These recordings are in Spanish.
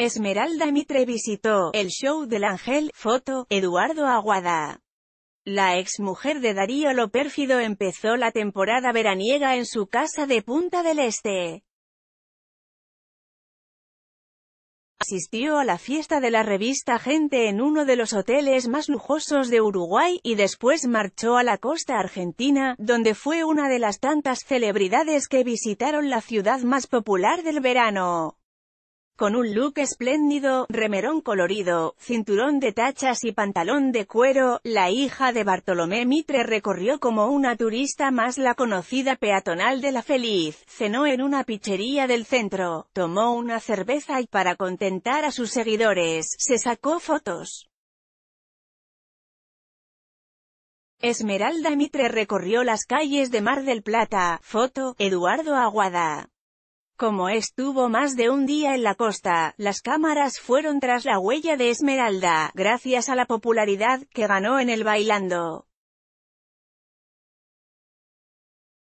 Esmeralda Mitre visitó el show del Ángel, foto, Eduardo Aguada. La ex mujer de Darío Lo Pérfido empezó la temporada veraniega en su casa de Punta del Este. asistió a la fiesta de la revista Gente en uno de los hoteles más lujosos de Uruguay, y después marchó a la costa argentina, donde fue una de las tantas celebridades que visitaron la ciudad más popular del verano con un look espléndido, remerón colorido, cinturón de tachas y pantalón de cuero, la hija de Bartolomé Mitre recorrió como una turista más la conocida peatonal de La Feliz, cenó en una pichería del centro, tomó una cerveza y para contentar a sus seguidores, se sacó fotos. Esmeralda Mitre recorrió las calles de Mar del Plata, foto, Eduardo Aguada. Como estuvo más de un día en la costa, las cámaras fueron tras la huella de Esmeralda, gracias a la popularidad que ganó en el bailando.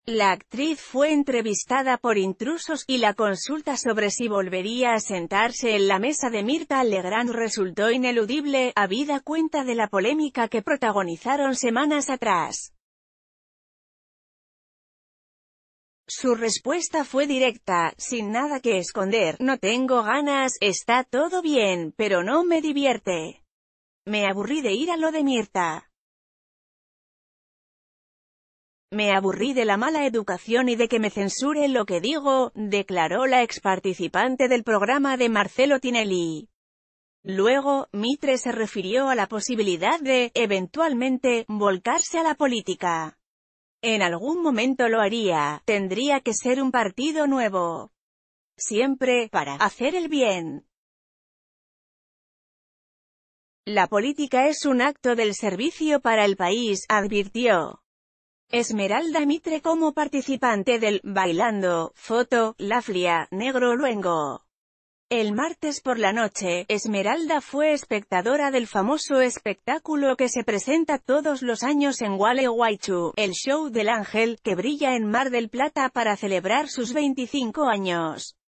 La actriz fue entrevistada por intrusos y la consulta sobre si volvería a sentarse en la mesa de Mirta Legrand resultó ineludible, habida cuenta de la polémica que protagonizaron semanas atrás. Su respuesta fue directa, sin nada que esconder, no tengo ganas, está todo bien, pero no me divierte. Me aburrí de ir a lo de Mirta. Me aburrí de la mala educación y de que me censure lo que digo, declaró la ex participante del programa de Marcelo Tinelli. Luego, Mitre se refirió a la posibilidad de, eventualmente, volcarse a la política. En algún momento lo haría, tendría que ser un partido nuevo. Siempre, para hacer el bien. La política es un acto del servicio para el país, advirtió. Esmeralda Mitre como participante del «Bailando», foto, la Laflia, Negro Luengo. El martes por la noche, Esmeralda fue espectadora del famoso espectáculo que se presenta todos los años en Gualeguaychú, el show del ángel, que brilla en Mar del Plata para celebrar sus 25 años.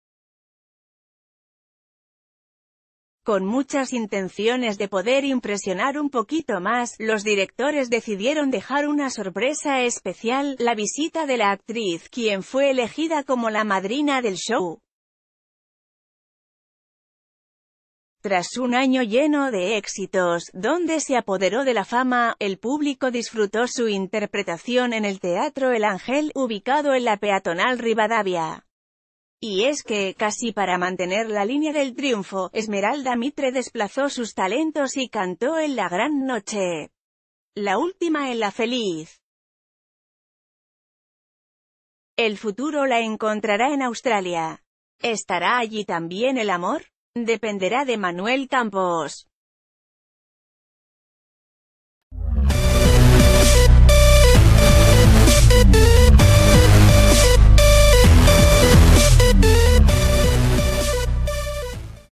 Con muchas intenciones de poder impresionar un poquito más, los directores decidieron dejar una sorpresa especial, la visita de la actriz, quien fue elegida como la madrina del show. Tras un año lleno de éxitos, donde se apoderó de la fama, el público disfrutó su interpretación en el Teatro El Ángel, ubicado en la peatonal Rivadavia. Y es que, casi para mantener la línea del triunfo, Esmeralda Mitre desplazó sus talentos y cantó en La Gran Noche. La última en La Feliz. El futuro la encontrará en Australia. ¿Estará allí también el amor? Dependerá de Manuel Campos.